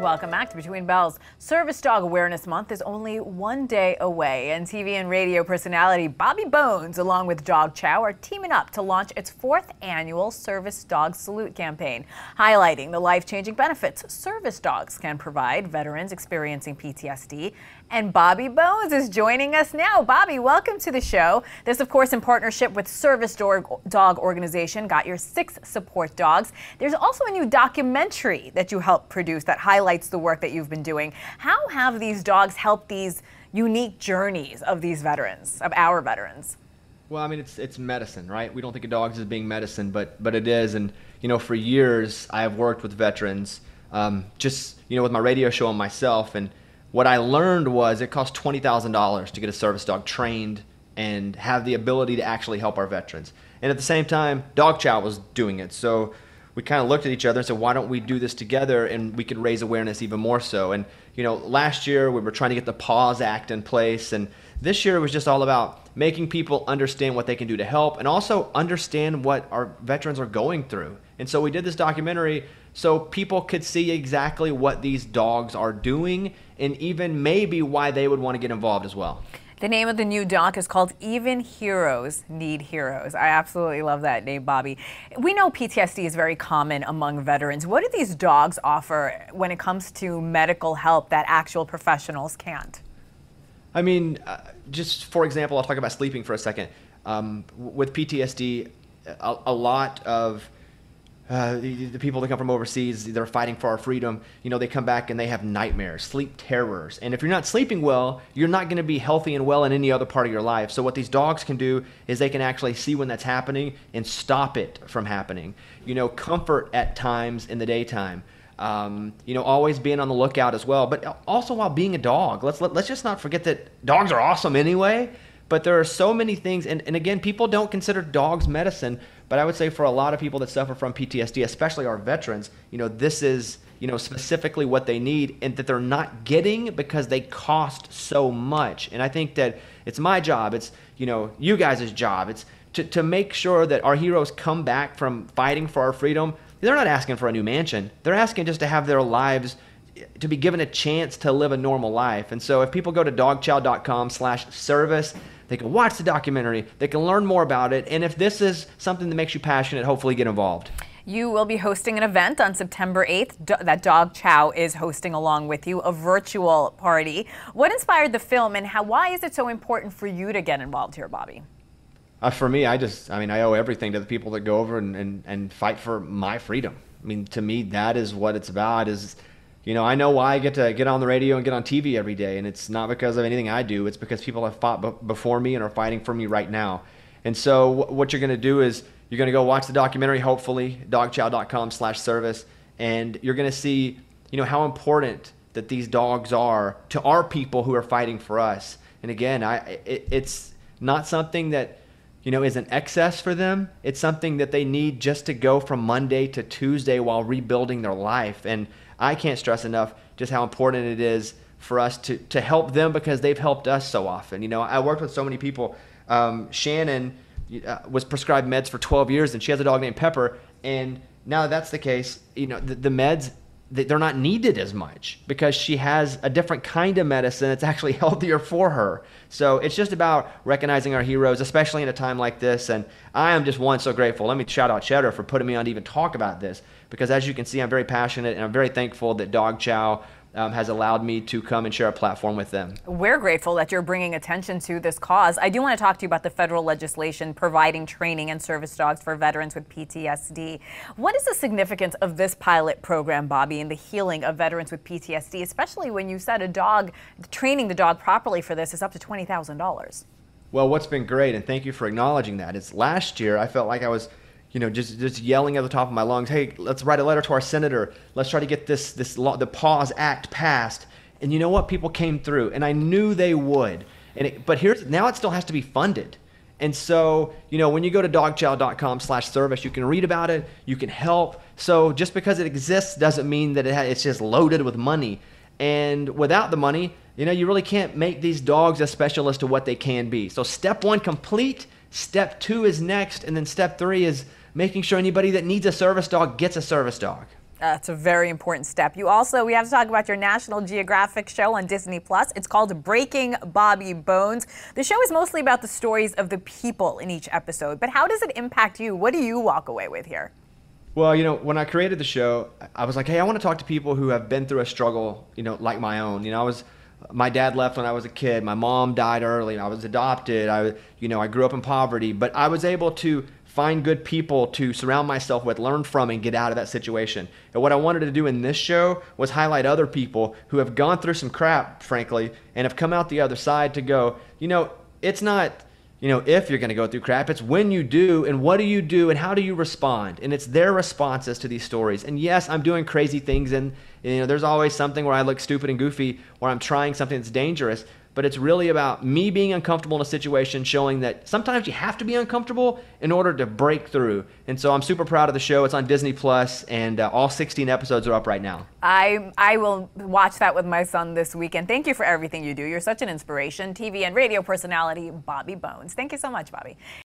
Welcome back to Between Bells. Service Dog Awareness Month is only one day away, and TV and radio personality Bobby Bones, along with Dog Chow, are teaming up to launch its fourth annual Service Dog Salute campaign, highlighting the life changing benefits service dogs can provide veterans experiencing PTSD. And Bobby Bones is joining us now. Bobby, welcome to the show. This, of course, in partnership with Service Dog Organization, got your six support dogs. There's also a new documentary that you helped produce that highlights highlights the work that you've been doing. How have these dogs helped these unique journeys of these veterans, of our veterans? Well, I mean, it's it's medicine, right? We don't think of dogs as being medicine, but but it is. And you know, for years I have worked with veterans, um, just you know, with my radio show and myself. And what I learned was it costs twenty thousand dollars to get a service dog trained and have the ability to actually help our veterans. And at the same time, Dog Chow was doing it. So we kind of looked at each other and said, why don't we do this together and we could raise awareness even more so? And, you know, last year we were trying to get the Pause Act in place. And this year was just all about making people understand what they can do to help and also understand what our veterans are going through. And so we did this documentary so people could see exactly what these dogs are doing and even maybe why they would want to get involved as well. The name of the new doc is called Even Heroes Need Heroes. I absolutely love that name, Bobby. We know PTSD is very common among veterans. What do these dogs offer when it comes to medical help that actual professionals can't? I mean, uh, just for example, I'll talk about sleeping for a second. Um, with PTSD, a, a lot of uh, the, the, people that come from overseas, they're fighting for our freedom. You know, they come back and they have nightmares, sleep terrors. And if you're not sleeping well, you're not going to be healthy and well in any other part of your life. So, what these dogs can do is they can actually see when that's happening and stop it from happening. You know, comfort at times in the daytime. Um, you know, always being on the lookout as well, but also while being a dog, let's let, us let us just not forget that dogs are awesome anyway. But there are so many things, and, and again, people don't consider dogs medicine. But I would say for a lot of people that suffer from PTSD, especially our veterans, you know, this is you know specifically what they need and that they're not getting because they cost so much. And I think that it's my job, it's you know you guys' job, it's to, to make sure that our heroes come back from fighting for our freedom. They're not asking for a new mansion. They're asking just to have their lives eh, to be given a chance to live a normal life. And so if people go to dogchildcom slash service, they can watch the documentary, they can learn more about it, and if this is something that makes you passionate, hopefully get involved. You will be hosting an event on September 8th that Dog Chow is hosting along with you, a virtual party. What inspired the film and how, why is it so important for you to get involved here, Bobby? Uh, for me, I just, I mean, I owe everything to the people that go over and, and, and fight for my freedom. I mean, to me, that is what it's about is you know, I know why I get to get on the radio and get on TV every day, and it's not because of anything I do. It's because people have fought b- before me and are fighting for me right now. And so, w- what you're going to do is you're going to go watch the documentary, hopefully, dogchow.com/service, and you're going to see, you know, how important that these dogs are to our people who are fighting for us. And again, I it, it's not something that you know is an excess for them. It's something that they need just to go from Monday to Tuesday while rebuilding their life and I can't stress enough just how important it is for us to, to help them because they've helped us so often. You know, I worked with so many people. Um, Shannon uh, was prescribed meds for 12 years and she has a dog named Pepper. And now that that's the case, you know, the, the meds they're not needed as much because she has a different kind of medicine that's actually healthier for her. So it's just about recognizing our heroes, especially in a time like this. And I am just one so grateful. Let me shout out Cheddar for putting me on to even talk about this because, as you can see, I'm very passionate and I'm very thankful that Dog Chow um, has allowed me to come and share a platform with them. We're grateful that you're bringing attention to this cause. I do want to talk to you about the federal legislation providing training and service dogs for veterans with PTSD. What is the significance of this pilot program, Bobby, in the healing of veterans with PTSD, especially when you said a dog, training the dog properly for this is up to $20,000? Well, what's been great, and thank you for acknowledging that, is last year I felt like I was – you know, just just yelling at the top of my lungs, "Hey, let's write a letter to our senator. Let's try to get this this law, the Pause Act passed." And you know what? People came through, and I knew they would. And it, but here's now it still has to be funded. And so, you know, when you go to dogchild.com slash service, you can read about it, you can help. So just because it exists doesn't mean that it ha- it's just loaded with money. And without the money, you know, you really can't make these dogs as special as to what they can be. So step one complete, step two is next, and then step three is making sure anybody that needs a service dog gets a service dog. That's a very important step. You also, we have to talk about your National Geographic show on Disney Plus. It's called Breaking Bobby Bones. The show is mostly about the stories of the people in each episode, but how does it impact you? What do you walk away with here? Well, you know, when I created the show, I was like, hey, I want to talk to people who have been through a struggle, you know, like my own. You know, I was my dad left when I was a kid. My mom died early, and I was adopted. I, you know, I grew up in poverty, but I was able to find good people to surround myself with, learn from, and get out of that situation. And what I wanted to do in this show was highlight other people who have gone through some crap, frankly, and have come out the other side to go, you know, it's not you know, if you're going to go through crap. It's when you do and what do you do and how do you respond? And it's their responses to these stories. And yes, I'm doing crazy things and you know, there's always something where I look stupid and goofy or I'm trying something that's dangerous, but it's really about me being uncomfortable in a situation, showing that sometimes you have to be uncomfortable in order to break through. And so I'm super proud of the show. It's on Disney Plus, and uh, all 16 episodes are up right now. I I will watch that with my son this weekend. Thank you for everything you do. You're such an inspiration. TV and radio personality Bobby Bones. Thank you so much, Bobby.